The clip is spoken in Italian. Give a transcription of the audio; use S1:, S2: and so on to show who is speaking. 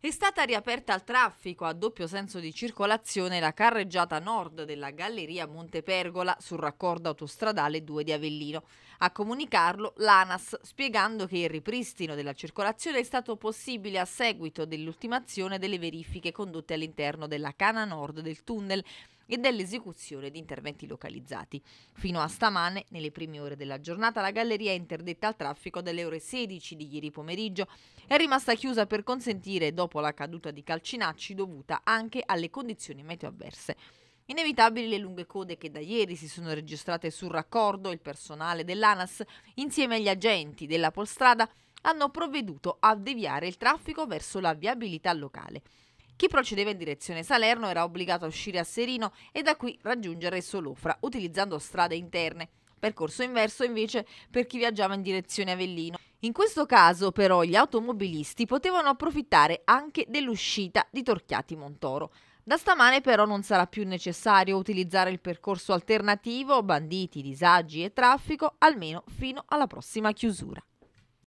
S1: È stata riaperta al traffico a doppio senso di circolazione la carreggiata nord della Galleria Montepergola sul raccordo autostradale 2 di Avellino. A comunicarlo l'ANAS spiegando che il ripristino della circolazione è stato possibile a seguito dell'ultimazione delle verifiche condotte all'interno della cana nord del tunnel e dell'esecuzione di interventi localizzati. Fino a stamane, nelle prime ore della giornata, la galleria interdetta al traffico dalle ore 16 di ieri pomeriggio. È rimasta chiusa per consentire, dopo la caduta di Calcinacci, dovuta anche alle condizioni meteoavverse. Inevitabili le lunghe code che da ieri si sono registrate sul raccordo, il personale dell'ANAS, insieme agli agenti della Polstrada, hanno provveduto a deviare il traffico verso la viabilità locale. Chi procedeva in direzione Salerno era obbligato a uscire a Serino e da qui raggiungere Solofra utilizzando strade interne. Percorso inverso invece per chi viaggiava in direzione Avellino. In questo caso però gli automobilisti potevano approfittare anche dell'uscita di Torchiati Montoro. Da stamane però non sarà più necessario utilizzare il percorso alternativo banditi, disagi e traffico almeno fino alla prossima chiusura.